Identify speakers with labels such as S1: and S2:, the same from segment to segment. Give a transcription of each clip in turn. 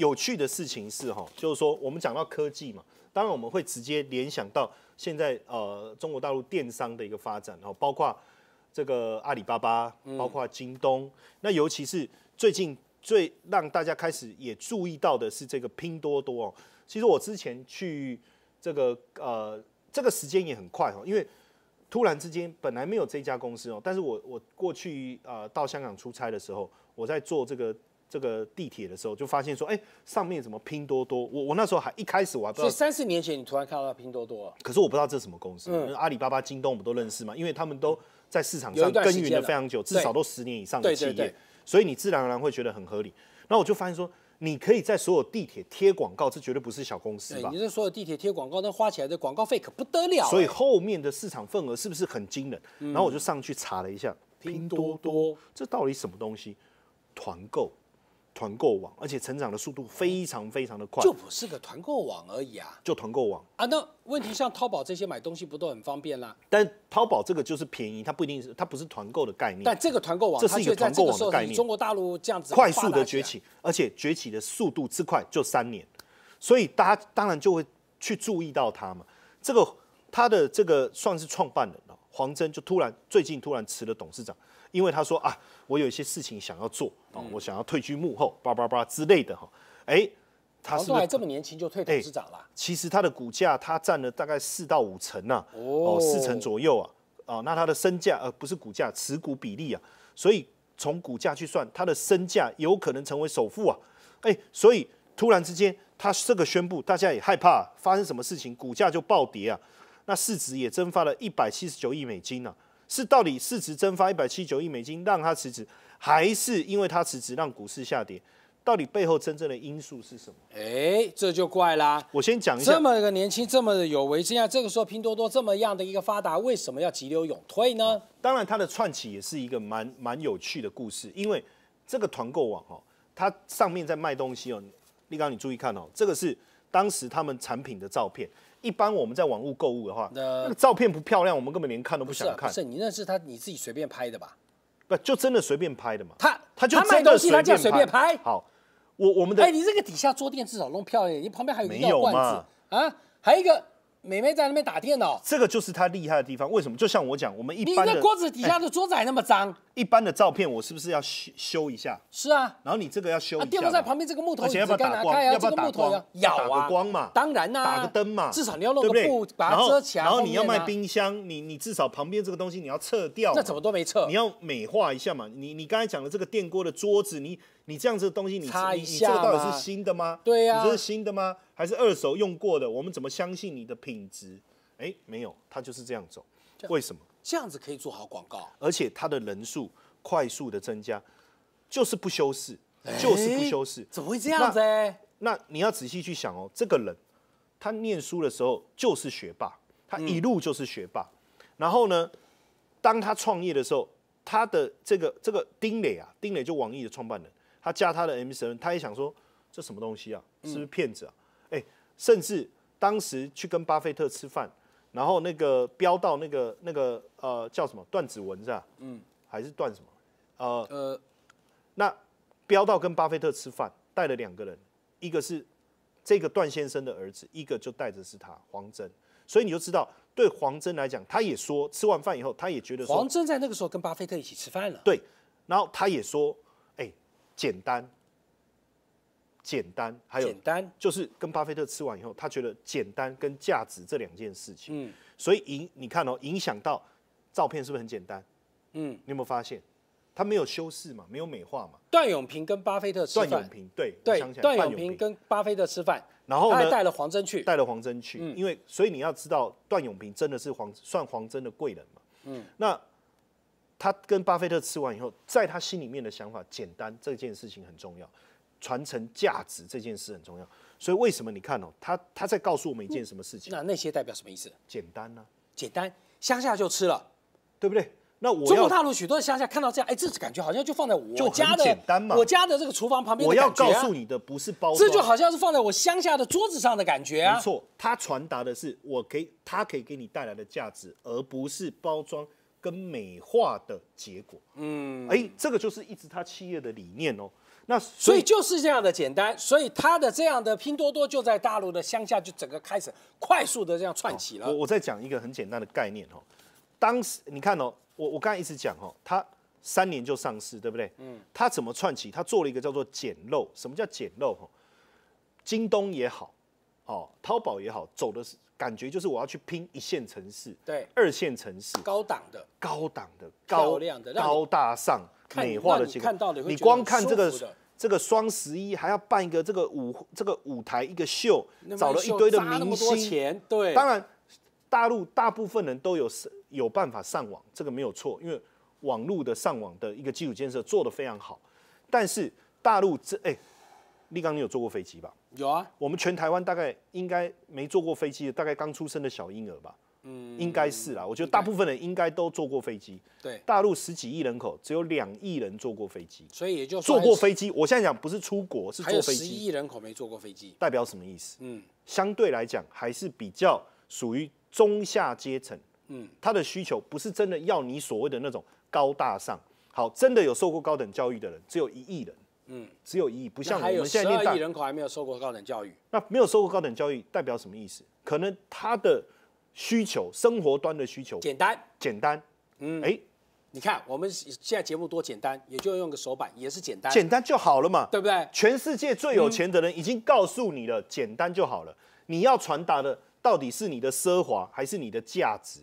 S1: 有趣的事情是哈，就是说我们讲到科技嘛，当然我们会直接联想到现在呃中国大陆电商的一个发展，然后包括这个阿里巴巴，包括京东，那尤其是最近最让大家开始也注意到的是这个拼多多哦。其实我之前去这个呃这个时间也很快哦，因为突然之间本来没有这家公司哦，但是我我过去呃到香港出差的时候，我在做这个。这个地铁的时候就发现说，哎，上面什么拼多多？我我那时候还一开始我还不知道。是三四年前你突然看到拼多多啊？可是我不知道这什么公司？嗯，阿里巴巴、京东我们都认识嘛，因为他们都在市场上耕耘了非常久，至少都十年以上的企业，所以你自然而然会觉得很合理。然我就发现说，你可以在所有地铁贴广告，这绝对不是小公司吧？你
S2: 在所有地铁贴广告，那花起来的广告费可不得了。所以
S1: 后面的市场份额是不是很惊人？然后我就上去查了一下拼多多，这到底什么东西？团购。团购网，而且成长的速度非常非常的快，就不是个团购网而已啊！就团购网啊，那问题像淘宝
S2: 这些买东西不都很方便啦？
S1: 但淘宝这个就是便宜，它不一定是它不是团购的概念。但这个团购网，这是一个团购的概念。中国
S2: 大陆这样子快速的崛
S1: 起，而且崛起的速度之快，就三年，所以大家当然就会去注意到它嘛。这个他的这个算是创办人了。黄峥就突然最近突然辞了董事长，因为他说啊，我有一些事情想要做哦、我想要退居幕后，叭叭叭之类的哈。哎，他黄征还这么年轻就退董事长了。其实他的股价他占了大概四到五成呐，哦，四成左右啊啊，那他的身价而不是股价持股比例啊，所以从股价去算他的身价有可能成为首富啊，哎，所以突然之间他这个宣布，大家也害怕发生什么事情，股价就暴跌啊。那市值也蒸发了一百七十九亿美金呢，是到底市值蒸发一百七十九亿美金让他辞职，还是因为他辞职让股市下跌？到底背后真正的因素是什么？
S2: 哎，这就怪啦！我先讲一下，这么一个年轻，这么有为，机在这个时候
S1: 拼多多这么样的一个发达，为什么要急流勇退呢？当然，它的串起也是一个蛮蛮有趣的故事，因为这个团购网哦，它上面在卖东西哦。立刚，你注意看哦，这个是。当时他们产品的照片，一般我们在网络购物的话，那个照片不漂亮，我们根本连看都不想看。不是你那是他你自己随便拍的吧？不就真的随便拍的嘛？他他就卖东西他就随便拍。好，我我们的哎，你这个
S2: 底下桌垫至少弄漂亮，你旁边还有一个罐子啊，还有一个。美美在那边打电脑，
S1: 这个就是她厉害的地方。为什么？就像我讲，我们一般的锅子底下的桌子还那么脏。一般的照片，我是不是要修修一下？是啊，然后你这个要修一下。电锅在旁
S2: 边，这个木头你不要打光？啊，这个木啊。打个光嘛，当然啦，打个灯嘛，至少你要弄个布把它遮起来。然后你要卖冰
S1: 箱，你你至少旁边这个东西你要撤掉。那怎么都没撤？你要美化一下嘛。你你刚才讲的这个电锅的桌子，你。你这样子的东西，你擦一下这个到底是新的吗？对呀，你这是新的吗？还是二手用过的？我们怎么相信你的品质？哎，没有，他就是这样走。为什么？这样子可以做好广告，而且他的人数快速的增加，就是不修饰，就是不修饰。怎么会这样子？那你要仔细去想哦，这个人他念书的时候就是学霸，他一路就是学霸。然后呢，当他创业的时候，他的这个这个丁磊啊，丁磊就网易的创办人。他加他的 MSN，他也想说这什么东西啊，是不是骗子啊？哎，甚至当时去跟巴菲特吃饭，然后那个飙到那个那个呃叫什么段子文是吧？嗯，还是段什么？呃呃，那飙到跟巴菲特吃饭，带了两个人，一个是这个段先生的儿子，一个就带着是他黄峥。所以你就知道，对黄峥来讲，他也说吃完饭以后，他也觉得黄峥在那个时候跟巴菲特一起吃饭了。对，然后他也说。简单，简单，还有简单，就是跟巴菲特吃完以后，他觉得简单跟价值这两件事情，嗯，所以影你看哦，影响到照片是不是很简单？嗯，你有没有发现他没有修饰嘛，没有美化嘛？段永平跟巴菲特吃饭，段永平对，对，段永平跟巴菲特吃饭，然后他带了黄峥去，带了黄峥去，因为所以你要知道，段永平真的是黄算黄峥的贵人嘛，嗯，那。他跟巴菲特吃完以后，在他心里面的想法简单，这件事情很重要，传承价值这件事很重要。所以为什么你看哦，他他在告诉我们一件什么事情？那那些代表什么意思？简单呢？简单，乡下就吃了，对不对？那我中国大陆许多乡下看到这样，
S2: 哎，这感觉好像就放在我家的，简单嘛，我家的这个厨房旁边。我要告诉你
S1: 的不是包装，这就好像是放在我乡下的桌子上的感觉。没错，他传达的是我可以，他可以给你带来的价值，而不是包装。跟美化的结果，嗯，哎，这个就是一直他企业的理念哦。那所以就是这样的简单，所以他
S2: 的这样的拼多多就在大陆的乡下就整个开始快速的这样串起了。
S1: 我我在讲一个很简单的概念哦，当时你看哦，我我刚才一直讲哦，他三年就上市，对不对？嗯，他怎么串起？他做了一个叫做捡漏。什么叫捡漏？哦，京东也好，哦，淘宝也好，走的是。感觉就是我要去拼一线城市，对，二线城市，高档的，高档的，高亮的，高大上，美化的这个，看到你光看这个这个双十一还要办一个这个舞这个舞台一个秀，找了一堆的明星，钱，对，当然，大陆大部分人都有有办法上网，这个没有错，因为网络的上网的一个基础建设做的非常好，但是大陆这哎。立刚，你有坐过飞机吧？有啊，我们全台湾大概应该没坐过飞机的，大概刚出生的小婴儿吧。嗯，应该是啦。我觉得大部分人应该都坐过飞机。对，大陆十几亿人口，只有两亿人坐过飞机，所
S2: 以也就坐过飞
S1: 机。我现在讲不是出国，是坐飞机。十亿
S2: 人口没坐过飞机，代
S1: 表什么意思？嗯，相对来讲还是比较属于中下阶层。嗯，他的需求不是真的要你所谓的那种高大上。好，真的有受过高等教育的人，只有一亿人。嗯，只有一亿，不像我们现在，十二亿人口还没有受过高等教育。那没有受过高等教育代表什么意思？可能他的需求，生活端的需求简单，简单。嗯，哎，你看我们现在节目
S2: 多简单，也就用个手板，也是简单，简单
S1: 就好了嘛，对不对？全世界最有钱的人已经告诉你了，简单就好了。你要传达的到底是你的奢华还是你的价值？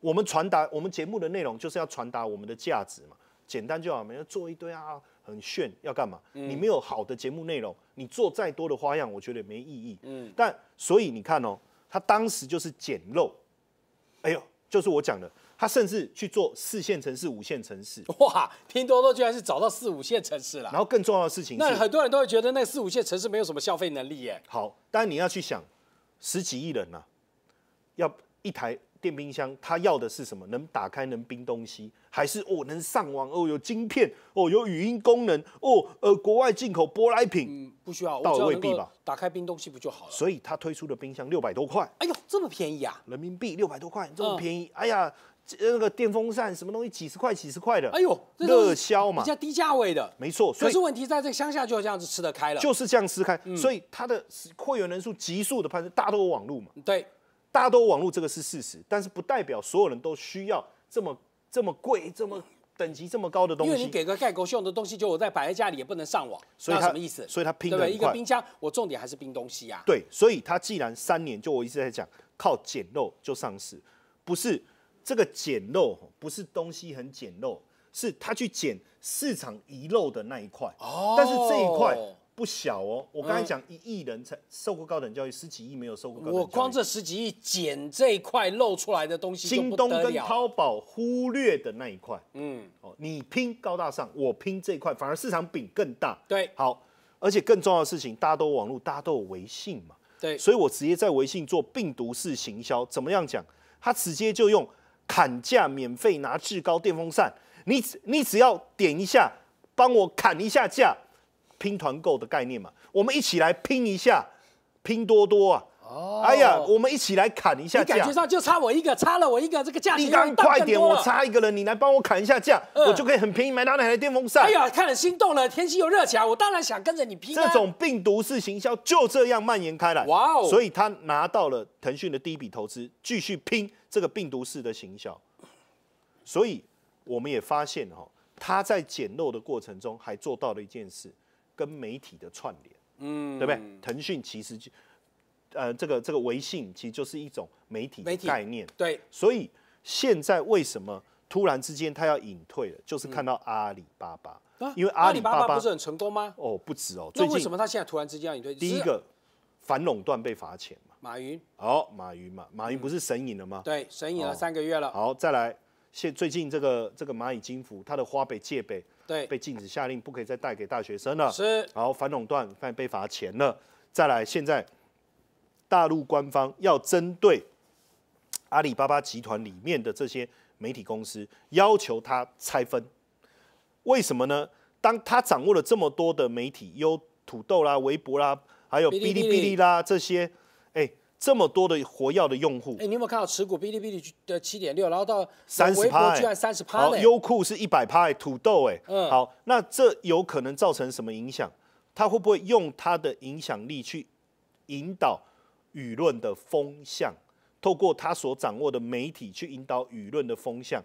S1: 我们传达，我们节目的内容就是要传达我们的价值嘛，简单就好，没要做一堆啊。很炫，要干嘛？你没有好的节目内容，你做再多的花样，我觉得没意义。嗯，但所以你看哦，他当时就是捡漏，哎呦，就是我讲的，他甚至去做四线城市、五线城市，哇，
S2: 拼多多居然是找到四五线城市了。然
S1: 后更重要的事情，那很多人都会觉得那四五线城市没有什么消费能力，耶。好，但你要去想，十几亿人呐，要一台。电冰箱，他要的是什么？能打开能冰东西，还是哦能上网哦有晶片哦有语音功能哦呃国外进口舶来品不需要，到未必吧？打开冰东西不就好了？所以他推出的冰箱六百多块，哎呦这么便宜啊！人民币六百多块这么便宜，哎呀那个电风扇什么东西几十块几十块的，哎呦热销嘛，人家
S2: 低价位的没错。所以问题在这乡下就是这样子吃得开了，就是这
S1: 样吃开，所以它的会员人数急速的攀升，大多网路嘛？对。大多网络这个是事实，但是不代表所有人都需要这么这么贵、这么等级这么高的东西。因为你给
S2: 个盖狗用的东西，就我在摆在家里也不能上网，所以他什么意思？所以他拼了一个冰箱，
S1: 我重点还是冰东西啊。对，所以他既然三年，就我一直在讲，靠捡漏就上市，不是这个捡漏，不是东西很捡漏，是他去捡市场遗漏的那一块。哦，但是这一块。不小哦，我刚才讲一亿人才受过高等教育，十几亿没有受过。我光这十几亿减这一块露出来的东西，京东跟淘宝忽略的那一块。嗯，哦，你拼高大上，我拼这一块，反而市场饼更大。对，好，而且更重要的事情，大家都有网络，大家都有微信嘛。对，所以我直接在微信做病毒式行销，怎么样讲？他直接就用砍价，免费拿至高电风扇，你你只要点一下，帮我砍一下价。拼团购的概念嘛，我们一起来拼一下拼多多啊！哦，哎呀，我们一起来砍一下价。你感觉上就差我一个，差了我一个这个价钱，你赶快点，我差一个人，你来帮我砍一下价，我就可以很便宜买到奶奶电风扇。哎呀，看了心动了，天气又热起来，我当然想跟着你拼。这种病毒式行销就这样蔓延开来。哇哦！所以他拿到了腾讯的第一笔投资，继续拼这个病毒式的行销。所以我们也发现哈，他在捡漏的过程中还做到了一件事。跟媒体的串联，嗯，对不对？腾讯其实就，呃，这个这个微信其实就是一种媒体的概念，对。所以现在为什么突然之间他要隐退了？就是看到阿里巴巴，因为阿里巴巴不是很成功吗？哦，不止哦。那为什么
S2: 他现在突然之间要隐退？第一个
S1: 反垄断被罚钱嘛。马云。哦，马云嘛，马云不是神隐了吗？对，神隐了三个月了。好，再来现最近这个这个蚂蚁金服，它的花呗借呗。对，被禁止下令，不可以再带给大学生了。是，然后反垄断，现被罚钱了。再来，现在大陆官方要针对阿里巴巴集团里面的这些媒体公司，要求他拆分。为什么呢？当他掌握了这么多的媒体，有土豆啦、微博啦，还有哔哩哔哩啦这些，哎。这么多的活药的用户，哎，你有没有看到持
S2: 股哔哩哔哩的七点六，然后到十博居然三十趴，好，优
S1: 酷是一百趴，土豆哎，好，那这有可能造成什么影响？他会不会用他的影响力去引导舆论的风向？透过他所掌握的媒体去引导舆论的风向？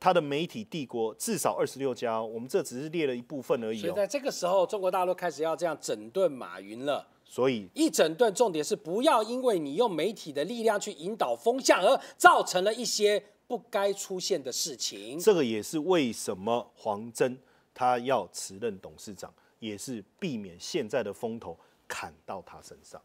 S1: 他的媒体帝国至少二十六家，我们这只是列了一部分而已。所以在这个时候，
S2: 中国大陆开始要这样整顿马云了。所以一整顿，重点是不要因为你用媒体的力量去引导风向，而
S1: 造成了一些不该出现的事情。这个也是为什么黄峥他要辞任董事长，也是避免现在的风头砍到他身上。